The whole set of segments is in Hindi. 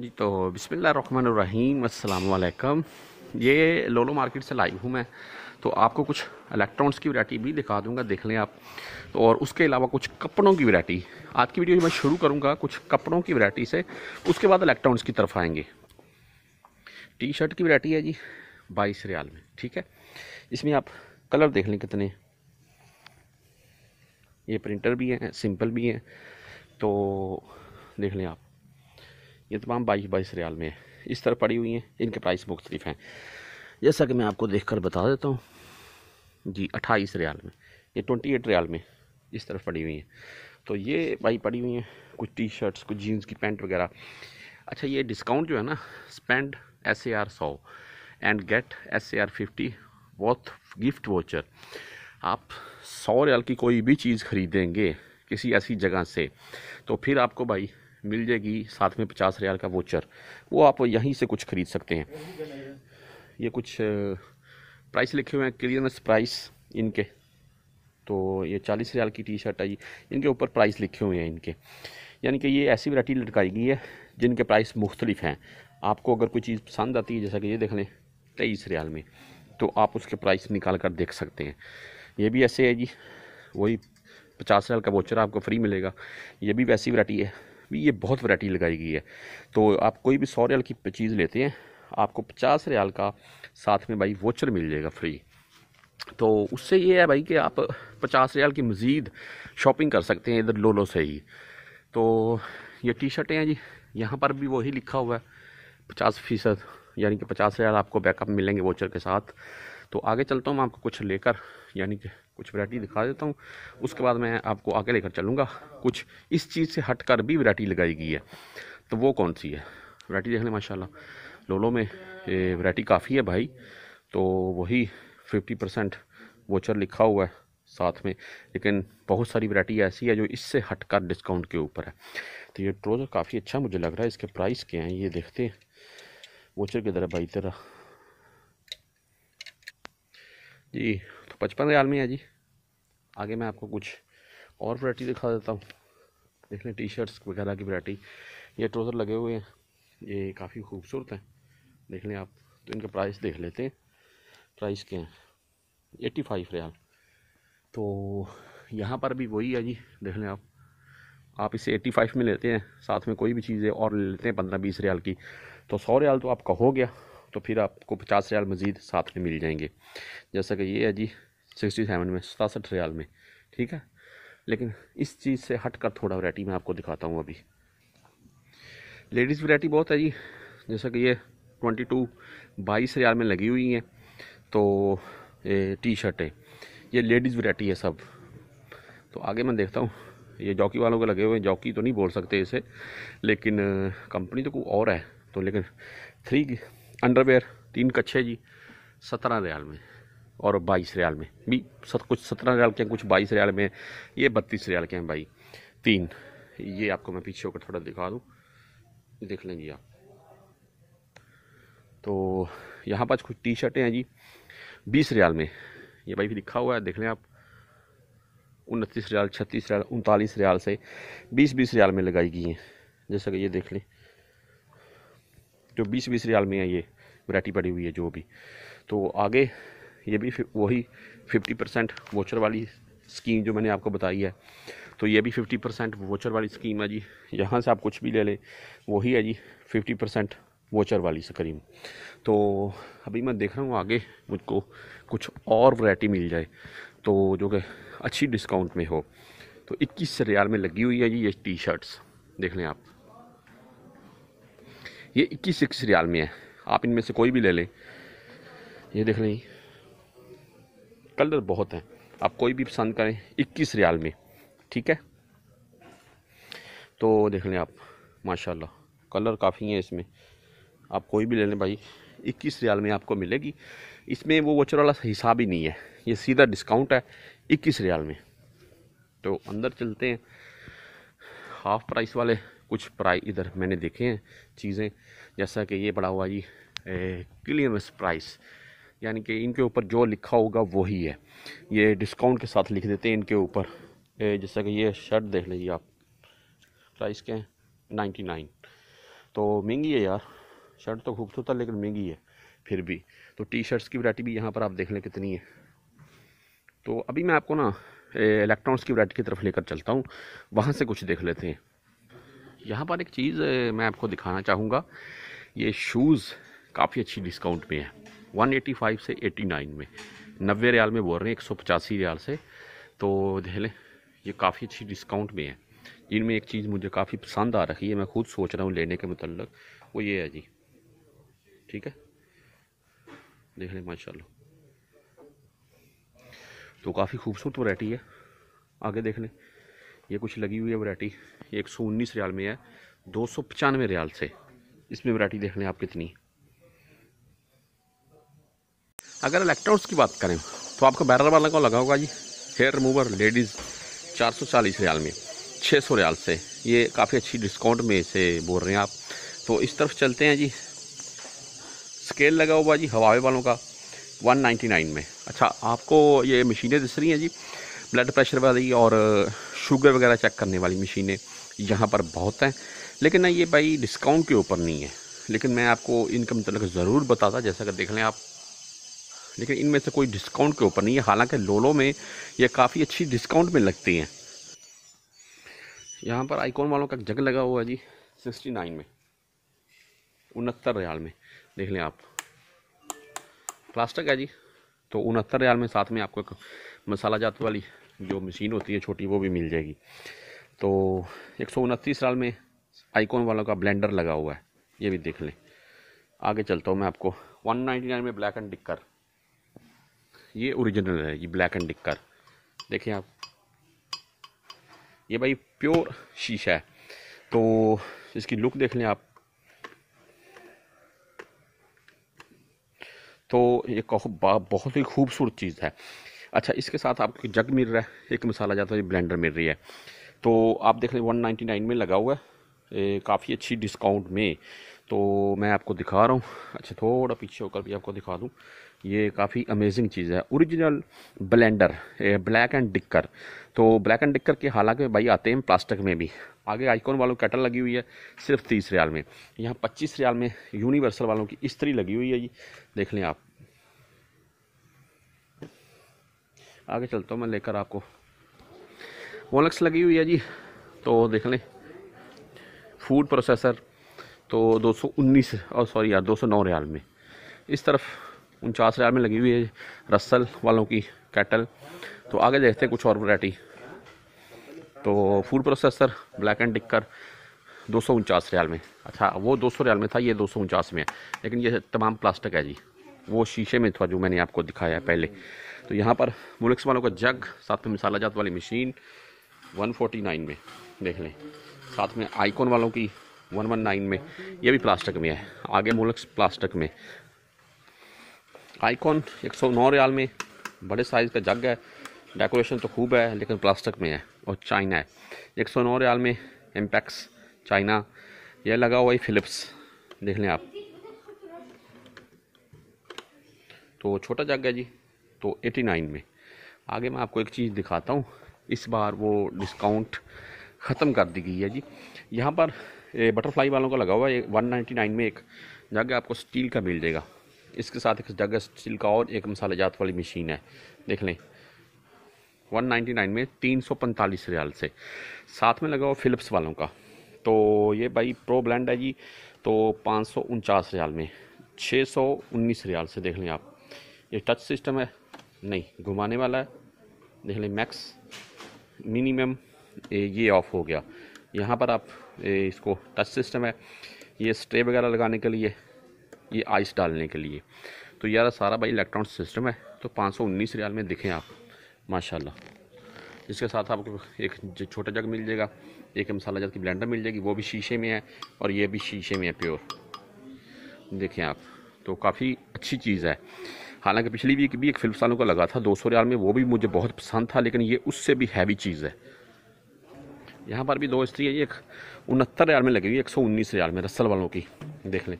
जी तो बिसमीम अल्लाम ये लोलो मार्केट से लाइव हूँ मैं तो आपको कुछ इलेक्ट्रॉनिक्स की वैरायटी भी दिखा दूंगा देख लें आप तो और उसके अलावा कुछ कपड़ों की वैरायटी आज की वीडियो मैं शुरू करूँगा कुछ कपड़ों की वैरायटी से उसके बाद इलेक्ट्रॉनिक्स की तरफ आएंगे टी शर्ट की वैरायटी है जी बाईस रियाल में ठीक है इसमें आप कलर देख लें कितने ये प्रिंटर भी हैं सिंपल भी हैं तो देख लें आप ये तमाम बाईस बाईस रियाल में है इस तरह पड़ी हुई हैं इनके प्राइस मुख्तलिफ हैं जैसा कि मैं आपको देख कर बता देता हूँ जी अट्ठाईस रियाल में ये ट्वेंटी एट रियाल में इस तरफ पड़ी हुई हैं तो ये भाई पड़ी हुई हैं कुछ टी शर्ट्स कुछ जीन्स की पैंट वगैरह अच्छा ये डिस्काउंट जो है ना स्पेंड एस ए आर सौ and get S A R fifty worth gift voucher आप सौ रियाल की कोई भी चीज़ ख़रीदेंगे किसी ऐसी जगह से तो फिर आपको भाई मिल जाएगी साथ में पचास रियाल का वोचर वो आप यहीं से कुछ ख़रीद सकते हैं ये कुछ प्राइस लिखे हुए हैं क्लियरनेस प्राइस इनके तो ये चालीस रियाल की टी शर्ट आई इनके ऊपर प्राइस लिखे हुए हैं इनके यानी कि ये ऐसी वरायटी लटकाई गई है जिनके प्राइस मुख्तलिफ हैं आपको अगर कोई चीज़ पसंद आती है जैसा कि ये देख लें तेईस रियाल में तो आप उसके प्राइस निकाल कर देख सकते हैं ये भी ऐसे है जी वही पचास रियाल का वोचर आपको फ्री मिलेगा ये भी वैसी वरायटी है भी ये बहुत वैरायटी लगाई गई है तो आप कोई भी सौ रियाल की चीज़ लेते हैं आपको पचास रियाल का साथ में भाई वोचर मिल जाएगा फ्री तो उससे ये है भाई कि आप पचास रियाल की मज़ीद शॉपिंग कर सकते हैं इधर लोलो से ही तो ये टी शर्टें हैं जी यहाँ पर भी वही लिखा हुआ है पचास फ़ीसद यानी कि पचास हज़ार आपको बैकअप मिलेंगे वोचर के साथ तो आगे चलता हूँ मैं आपको कुछ लेकर यानी कि कुछ वैरायटी दिखा देता हूँ उसके बाद मैं आपको आगे लेकर चलूँगा कुछ इस चीज़ से हट कर भी वरायटी लगाई गई है तो वो कौन सी है वरायटी देख लें माशाला लोलो में वरायटी काफ़ी है भाई तो वही फिफ्टी परसेंट वोचर लिखा हुआ है साथ में लेकिन बहुत सारी वरायटी ऐसी है जो इससे हट कर डिस्काउंट के ऊपर है तो ये ट्रोज़र काफ़ी अच्छा मुझे लग रहा है इसके प्राइस क्या हैं ये देखते हैं वोचर की तरह भाई तेरा जी पचपन रियाल में है जी आगे मैं आपको कुछ और वरायटी दिखा देता हूँ देख लें टी शर्ट्स वगैरह की वरायटी ये ट्रोज़र लगे हुए हैं ये काफ़ी खूबसूरत हैं देख लें आप तो इनका प्राइस देख लेते हैं प्राइस के हैं एट्टी फाइव रियाल तो यहाँ पर भी वही है जी देख लें आप आप इसे एट्टी फाइव में लेते हैं साथ में कोई भी चीज़ है और ले लेते हैं पंद्रह बीस रियाल की तो सौ रियाल तो आपका हो गया तो फिर आपको पचास रियाल मज़ीद साथ में मिल जाएंगे जैसा कि ये है जी सिक्सटी सेवन में सतासठ रियाल में ठीक है लेकिन इस चीज़ से हट कर थोड़ा वैरायटी मैं आपको दिखाता हूँ अभी लेडीज़ वैरायटी बहुत है जी जैसा कि ये ट्वेंटी टू बाईस रियाल में लगी हुई हैं तो ये टी शर्टें ये लेडीज़ वैरायटी है सब तो आगे मैं देखता हूँ ये जॉकी वालों के लगे हुए हैं जॉकी तो नहीं बोल सकते इसे लेकिन कंपनी तो कोई और है तो लेकिन थ्री अंडरवेयर तीन कच्छे जी सत्रह रियाल में और बाईस रियाल में भी सत, कुछ सत्रह रियाल के हैं कुछ बाईस रियाल में ये बत्तीस रियाल के हैं भाई तीन ये आपको मैं पीछे होकर थोड़ा दिखा दूँ देख लें जी आप तो यहाँ पास कुछ टी शर्टें हैं जी बीस रियाल में ये भाई भी लिखा हुआ है देख लें आप उनतीस रियाल छत्तीस रियाल उनतालीस रियाल से बीस बीस रियाल में लगाई गई हैं जैसा कि ये देख लें जो बीस बीस रियाल में है ये वरायटी पड़ी हुई है जो भी तो आगे ये भी वही फिफ्टी परसेंट वोचर वाली स्कीम जो मैंने आपको बताई है तो ये भी फिफ्टी परसेंट वोचर वाली स्कीम है जी यहाँ से आप कुछ भी ले लें वही है जी फिफ्टी परसेंट वोचर वाली स्क्रीम तो अभी मैं देख रहा हूँ आगे मुझको कुछ और वैरायटी मिल जाए तो जो कि अच्छी डिस्काउंट में हो तो इक्कीस रियाल में लगी हुई है जी ये टी शर्ट्स देख लें आप ये इक्कीस इक्कीस रियाल में है आप इनमें से कोई भी ले लें ये देख लें कलर बहुत हैं आप कोई भी पसंद करें इक्कीस रियाल में ठीक है तो देख लें आप माशाल्लाह कलर काफ़ी हैं इसमें आप कोई भी ले लें भाई इक्कीस रियाल में आपको मिलेगी इसमें वो वचर वाला हिसाब ही नहीं है ये सीधा डिस्काउंट है इक्कीस रियाल में तो अंदर चलते हैं हाफ़ प्राइस वाले कुछ प्राइस इधर मैंने देखे हैं चीज़ें जैसा कि ये पड़ा हुआ जी क्लियरेंस प्राइस यानी कि इनके ऊपर जो लिखा होगा वही है ये डिस्काउंट के साथ लिख देते हैं इनके ऊपर जैसा कि ये शर्ट देख लीजिए आप प्राइस के नाइन्टी नाइन तो महंगी है यार शर्ट तो खूबसूरत तो है लेकिन महंगी है फिर भी तो टी शर्ट्स की वरायटी भी यहाँ पर आप देख लें कितनी है तो अभी मैं आपको ना इलेक्ट्रॉनिक्स की वरायटी की तरफ लेकर चलता हूँ वहाँ से कुछ देख लेते हैं यहाँ पर एक चीज़ मैं आपको दिखाना चाहूँगा ये शूज़ काफ़ी अच्छी डिस्काउंट में है 185 से 89 में नब्बे रियाल में बोल रहे हैं एक सौ पचासी रियाल से तो देखें ये काफ़ी अच्छी डिस्काउंट में है इनमें एक चीज़ मुझे काफ़ी पसंद आ रही है मैं खुद सोच रहा हूँ लेने के मतलब वो ये है जी ठीक है देख लें माशा तो काफ़ी खूबसूरत वैरायटी है आगे देख लें ये कुछ लगी हुई है वरायटी एक सौ उन्नीस रियाल में है दो सौ पचानवे रियाल से इसमें वरायटी देख लें आप कितनी अगर इलेक्ट्रॉन्स की बात करें तो आपको बैरल वाला का लगा होगा जी हेयर रिमूवर लेडीज़ चार सौ चालीस रियाल में छः सौ रियाल से ये काफ़ी अच्छी डिस्काउंट में से बोल रहे हैं आप तो इस तरफ चलते हैं जी स्केल लगा हुआ जी हवावे वालों का वन नाइन्टी नाइन में अच्छा आपको ये मशीनें दिस रही हैं जी ब्लड प्रेशर वाली और शुगर वगैरह चेक करने वाली मशीनें यहाँ पर बहुत हैं लेकिन ना ये भाई डिस्काउंट के ऊपर नहीं है लेकिन मैं आपको इनका मतलब ज़रूर बताता जैसा कि देख लें आप लेकिन इनमें से कोई डिस्काउंट के ऊपर नहीं है हालांकि लोलो में ये काफ़ी अच्छी डिस्काउंट में लगती हैं यहाँ पर आईकॉन वालों का जग लगा हुआ है जी सिक्सटी नाइन में उनहत्तर रियाल में देख लें आप प्लास्टिक है जी तो उनहत्तर रियाल में साथ में आपको एक मसाला जात वाली जो मशीन होती है छोटी वो भी मिल जाएगी तो एक सौ उनतीस साल में आइकॉन वालों का ब्लेंडर लगा हुआ है ये भी देख लें आगे चलता हूँ मैं आपको 199 में ब्लैक एंड डिक्कर ये ओरिजिनल है ये ब्लैक एंड डिक्कर देखिए आप ये भाई प्योर शीशा है तो इसकी लुक देख लें आप तो ये बहुत ही खूबसूरत चीज़ है अच्छा इसके साथ आपको जग मिल रहा है एक मसाला जाता है ब्लेंडर मिल रही है तो आप देख लें वन नाइन्टी नाइन में लगा हुआ है काफ़ी अच्छी डिस्काउंट में तो मैं आपको दिखा रहा हूँ अच्छा थोड़ा पीछे होकर भी आपको दिखा दूँ ये काफ़ी अमेजिंग चीज़ है original blender Black and Decker तो ब्लैक एंड डिक्कर के हालांकि भाई आते हैं प्लास्टिक में भी आगे आइकॉन वालों कैटल लगी हुई है सिर्फ तीस रियाल में यहाँ पच्चीस रियाल में यूनिवर्सल वालों की इस्त्री लगी हुई है जी देख लें आप आगे चलता हूँ मैं लेकर आपको वोलक्स लगी हुई है जी तो देख लें फूड प्रोसेसर तो 219 और सॉरी यार 209 रियाल में इस तरफ उनचास रियाल में लगी हुई है रसल वालों की कैटल तो आगे देखते हैं कुछ और वरायटी तो food processor Black and Decker दो सौ उनचास रियाल में अच्छा वो दो सौ रियाल में था ये दो सौ उनचास में है लेकिन ये तमाम प्लास्टिक है जी वो शीशे में था जो मैंने आपको दिखाया पहले तो यहाँ पर मुलक्स वालों का जग साथ में मिसाला जात वाली मशीन 149 में देख लें साथ में आइकॉन वालों की 119 में ये भी प्लास्टिक में है आगे मुलक्स प्लास्टिक में आइकॉन 109 रियाल में बड़े साइज़ का जग है डेकोरेशन तो खूब है लेकिन प्लास्टिक में है और चाइना है एक सौ नौ रियाल में एम्पैक्स चाइना यह लगा हुआ ही फिलिप्स देख लें आप तो छोटा जग है जी तो एटी नाइन में आगे मैं आपको एक चीज़ दिखाता हूँ इस बार वो डिस्काउंट ख़त्म कर दी गई है जी यहाँ पर बटरफ्लाई वालों का लगा हुआ है वन नाइन्टी नाइन में एक जगह आपको स्टील का मिल जाएगा इसके साथ एक जगह स्टील का और एक मसाले जात वाली मशीन है देख लें वन नाइन्टी नाइन में तीन सौ पैंतालीस रियाल से साथ में लगा हुआ फिलिप्स वालों का तो ये भाई प्रो ब्लैंड है जी तो पाँच सौ उनचास रियाल में छः सौ उन्नीस रियाल से देख लें आप ये टच सिस्टम है नहीं घुमाने वाला है देख लें मैक्स मिनिमम ये ऑफ हो गया यहाँ पर आप इसको टच सिस्टम है ये स्ट्रे वगैरह लगाने के लिए ये आइस डालने के लिए तो यार सारा भाई इलेक्ट्रॉनिक सिस्टम है तो 519 रियाल में दिखें आप माशाल्लाह इसके साथ आपको एक छोटा जग मिल जाएगा एक मसाला जग की ब्लेंडर मिल जाएगी वो भी शीशे में है और ये भी शीशे में है प्योर देखें आप तो काफ़ी अच्छी चीज़ है हालांकि पिछली वीक भी एक फिल्म सालों का लगा था दो सौ रियाल में वो भी मुझे बहुत पसंद था लेकिन ये उससे भी हैवी चीज़ है यहाँ पर भी दो स्त्री है एक उनहत्तर रियाल में लगी हुई एक सौ उन्नीस रियाल में रसल वालों की देख लें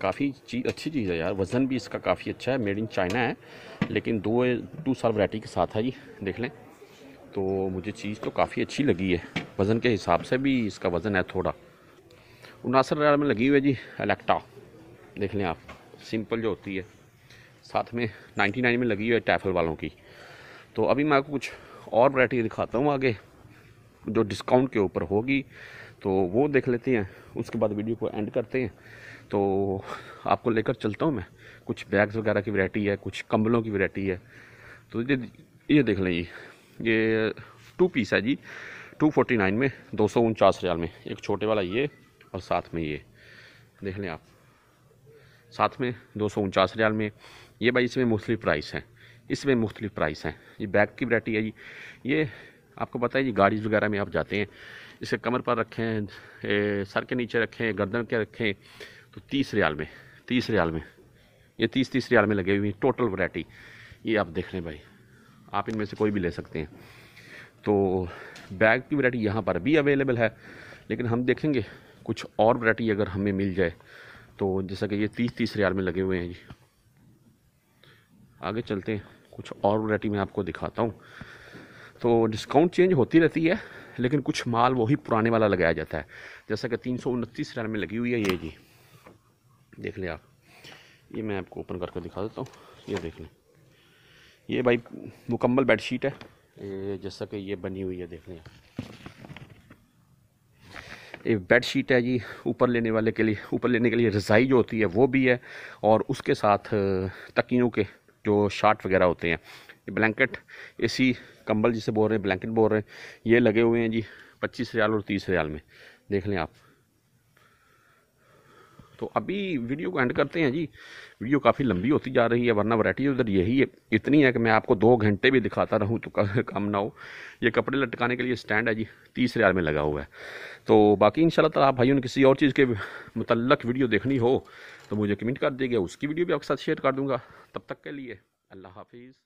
काफ़ी चीज़ अच्छी चीज़ है यार वज़न भी इसका काफ़ी अच्छा है मेड इन चाइना है लेकिन दो टू साल वरायटी के साथ है जी देख लें तो मुझे चीज़ तो काफ़ी अच्छी लगी है वज़न के हिसाब से भी इसका वज़न है थोड़ा उनासर में लगी हुई है जी अलेक्टा देख लें आप सिंपल जो होती है साथ में 99 में लगी हुई है टैफल वालों की तो अभी मैं आपको कुछ और वरायटी दिखाता हूँ आगे जो डिस्काउंट के ऊपर होगी तो वो देख लेते हैं उसके बाद वीडियो को एंड करते हैं तो आपको लेकर चलता हूँ मैं कुछ बैग्स वगैरह की वरायटी है कुछ कंबलों की वैरायटी है तो ये ये देख लें जी ये टू पीस है जी टू फोर्टी नाइन में दो सौ उनचास रियाल में एक छोटे वाला ये और साथ में ये देख लें आप साथ में दो सौ उनचास रियाल में ये भाई इसमें मुख्तलिफ प्राइस हैं इसमें मुख्तलिफ प्राइस हैं ये बैग की वरायटी है जी ये आपको पता है जी गाड़ी वगैरह में आप जाते हैं इसे कमर पर रखें सर के नीचे रखें गर्दन के रखें तो तीस रियाल में तीस रियाल में ये तीस तीस रियाल में लगे हुए हैं टोटल वरायटी ये आप देख रहे हैं भाई आप इनमें से कोई भी ले सकते हैं तो बैग की वरायटी यहाँ पर भी अवेलेबल है लेकिन हम देखेंगे कुछ और वरायटी अगर हमें मिल जाए तो जैसा कि ये तीस तीस रियाल में लगे हुए हैं जी आगे चलते हैं कुछ और वरायटी मैं आपको दिखाता हूँ तो डिस्काउंट चेंज होती रहती है लेकिन कुछ माल वही पुराने वाला लगाया जाता है जैसा कि तीन सौ उनतीस में लगी हुई है ये जी देख लें आप ये मैं आपको ओपन करके दिखा देता हूँ ये देख लें ये भाई मुकम्मल बेडशीट है जैसा कि ये बनी हुई है देख लें ये बेड शीट है जी ऊपर लेने वाले के लिए ऊपर लेने के लिए रज़ाई जो होती है वो भी है और उसके साथ तकियों के जो शार्ट वगैरह होते हैं ब्लैंकेट सी कंबल जिसे बोल रहे हैं ब्लैंकेट बोल रहे हैं ये लगे हुए हैं जी पच्चीस रियाल और तीस रियाल में देख लें आप तो अभी वीडियो को एंड करते हैं जी वीडियो काफ़ी लंबी होती जा रही है वरना वैरायटी तो उधर यही है इतनी है कि मैं आपको दो घंटे भी दिखाता रहूं तो कम ना हो ये कपड़े लटकाने के लिए स्टैंड है जी तीस रियाल में लगा हुआ है तो बाकी इन शाला आप भाइयों ने किसी और चीज़ के मतलब वीडियो देखनी हो तो मुझे कमेंट कर दिया गया उसकी वीडियो भी आपके साथ शेयर कर दूँगा तब तक के लिए अल्लाह हाफिज़